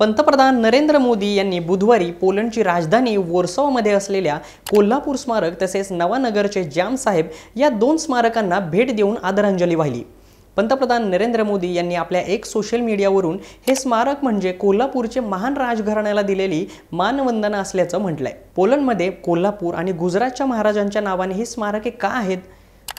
पंतप्रधान नरेंद्र मोदी यांनी बुधवारी पोलंडची राजधानी वोरसॉमध्ये असलेल्या कोल्हापूर स्मारक तसेच नवानगरचे जाम साहेब या दोन स्मारकांना भेट देऊन आदरांजली वाहिली पंतप्रधान नरेंद्र मोदी यांनी आपल्या एक सोशल मीडियावरून हे स्मारक म्हणजे कोल्हापूरचे महान राजघराण्याला दिलेली मानवंदना असल्याचं म्हटलंय पोलंडमध्ये कोल्हापूर आणि गुजरातच्या महाराजांच्या नावाने ही स्मारके का आहेत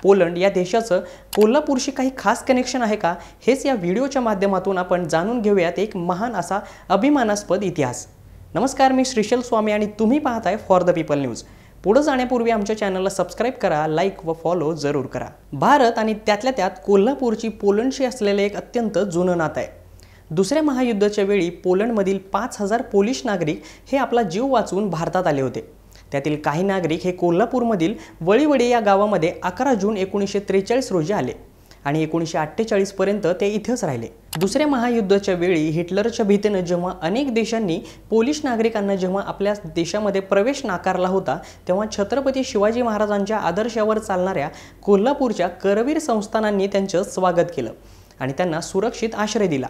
पोलंड या देशाचं कोल्हापूरशी काही खास कनेक्शन आहे का हेच या व्हिडिओच्या माध्यमातून आपण जाणून घेऊयात एक महान असा अभिमानास्पद इतिहास नमस्कार मी श्रीशल स्वामी आणि तुम्ही पाहताय फॉर द पीपल न्यूज पुढे जाण्यापूर्वी आमच्या चॅनलला सबस्क्राईब करा लाईक व फॉलो जरूर करा भारत आणि त्यातल्या त्यात कोल्हापूरची पोलंडशी असलेले एक अत्यंत जुनं नातं आहे दुसऱ्या महायुद्धाच्या वेळी पोलंडमधील पाच हजार पोलिश नागरिक हे आपला जीव वाचवून भारतात आले होते त्यातील काही नागरिक हे कोल्हापूरमधील वळीवडे या गावामध्ये अकरा जून एकोणीसशे त्रेचाळीस रोजी आले आणि एकोणीसशे अठ्ठेचाळीसपर्यंत ते इथेच राहिले दुसऱ्या महायुद्धाच्या वेळी हिटलरच्या भीतीनं जेव्हा अनेक देशांनी पोलिश नागरिकांना जेव्हा आपल्या देशामध्ये प्रवेश नाकारला होता तेव्हा छत्रपती शिवाजी महाराजांच्या आदर्शावर चालणाऱ्या कोल्हापूरच्या करवीर संस्थानांनी त्यांचं स्वागत केलं आणि त्यांना सुरक्षित आश्रय दिला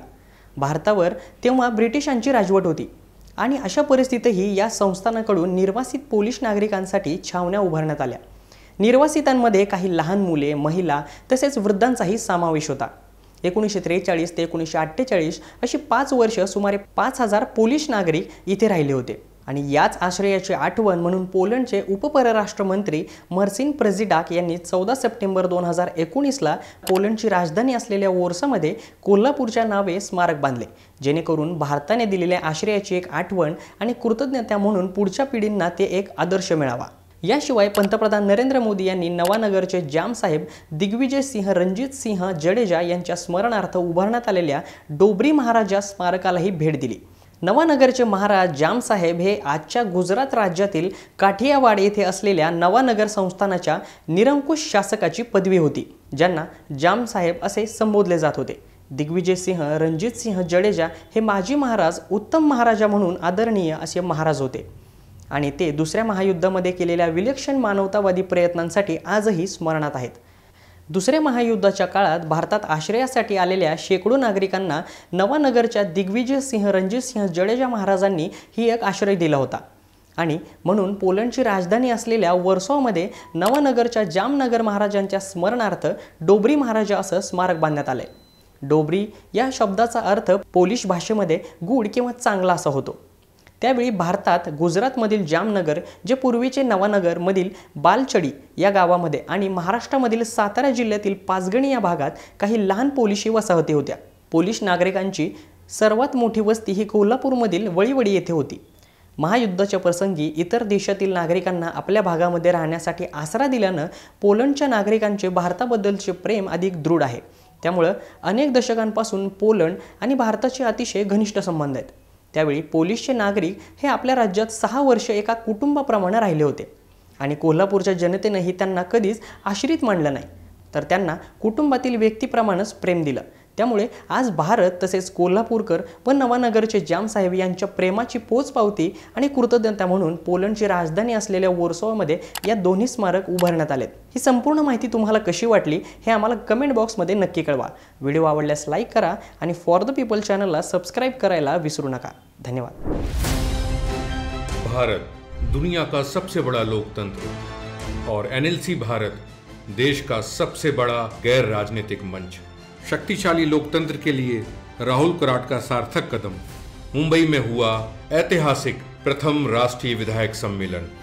भारतावर तेव्हा ब्रिटिशांची राजवट होती आणि अशा परिस्थितीतही या संस्थानाकडून निर्वासित पोलिश नागरिकांसाठी छावण्या उभारण्यात आल्या निर्वासितांमध्ये काही लहान मुले महिला तसेच वृद्धांचाही समावेश होता एकोणीसशे त्रेचाळीस ते एकोणीसशे अठ्ठेचाळीस अशी पाच वर्ष सुमारे पाच हजार पोलिश नागरिक इथे राहिले होते आणि याच आश्रयाची आठवण म्हणून पोलंडचे उपपरराष्ट्रमंत्री मंत्री मर्सिन प्रेझिडाक यांनी चौदा सप्टेंबर दोन हजार एकोणीसला पोलंडची राजधानी असलेल्या वोरसामध्ये कोल्हापूरच्या नावे स्मारक बांधले जेणेकरून भारताने दिलेल्या आश्रयाची एक आठवण आणि कृतज्ञता म्हणून पुढच्या पिढींना ते एक आदर्श मिळावा याशिवाय पंतप्रधान नरेंद्र मोदी यांनी नवानगरचे जामसाहेब दिग्विजय सिंह रणजित सिंह जडेजा यांच्या स्मरणार्थ उभारण्यात आलेल्या डोबरी महाराजा स्मारकालाही भेट दिली नवानगरचे महाराज जामसाहेब हे आजच्या गुजरात राज्यातील काठियावाड येथे असलेल्या नवानगर संस्थानाच्या निरंकुश शासकाची पदवी होती ज्यांना जामसाहेब असे संबोधले जात होते दिग्विजय सिंह रणजित सिंह जडेजा हे माजी महाराज उत्तम महाराजा म्हणून आदरणीय असे महाराज होते आणि ते दुसऱ्या महायुद्धामध्ये केलेल्या विलक्षण मानवतावादी प्रयत्नांसाठी आजही स्मरणात आहेत दुसऱ्या महायुद्धाच्या काळात भारतात आश्रयासाठी आलेल्या शेकडो नागरिकांना नवानगरच्या दिग्विजय सिंह रणजित सिंह जडेजा महाराजांनी ही एक आश्रय दिला होता आणि म्हणून पोलंडची राजधानी असलेल्या वर्सोमध्ये नवानगरच्या जामनगर महाराजांच्या स्मरणार्थ डोबरी महाराजा असं स्मारक बांधण्यात आलं डोबरी या शब्दाचा अर्थ पोलिश भाषेमध्ये गूढ किंवा चांगला असा होतो त्यावेळी भारतात गुजरातमधील जामनगर जे पूर्वीचे नवानगरमधील बालचडी या गावामध्ये आणि महाराष्ट्रामधील सातारा जिल्ह्यातील पाचगणी या भागात काही लहान पोलिशी वसाहती होत्या पोलिश नागरिकांची सर्वात मोठी वस्ती ही कोल्हापूरमधील वळीवडी येथे होती महायुद्धाच्या प्रसंगी इतर देशातील नागरिकांना आपल्या भागामध्ये राहण्यासाठी आसरा दिल्यानं पोलंडच्या नागरिकांचे भारताबद्दलचे प्रेम अधिक दृढ आहे त्यामुळं अनेक दशकांपासून पोलंड आणि भारताचे अतिशय घनिष्ठ संबंध आहेत त्यावेळी पोलिशचे नागरिक हे आपल्या राज्यात सहा वर्ष एका कुटुंबाप्रमाणे राहिले होते आणि कोल्हापूरच्या जनतेनंही त्यांना कधीच आश्रित मांडलं नाही तर त्यांना कुटुंबातील व्यक्तीप्रमाणेच प्रेम दिलं त्यामुळे आज भारत तसेच कोल्हापूरकर व नवानगरचे जाम साहेब यांच्या प्रेमाची पोच पावती आणि कृतज्ञता म्हणून पोलंडची राजधानी असलेल्या वोरसोवामध्ये या दोन्ही स्मारक उभारण्यात आलेत ही संपूर्ण माहिती तुम्हाला कशी वाटली हे आम्हाला कमेंट बॉक्समध्ये नक्की कळवा व्हिडिओ आवडल्यास लाईक करा आणि फॉर द पीपल चॅनलला सबस्क्राईब करायला विसरू नका धन्यवाद भारत दुनिया का सबसे बड़ा लोकतंत्र और एनएलसी भारत देश का सबसे बड़ा गैर राजनीतिक मंच शक्तिशाली लोकतंत्र के लिए राहुल कराट का सार्थक कदम मुंबई में हुआ ऐतिहासिक प्रथम राष्ट्रीय विधायक सम्मेलन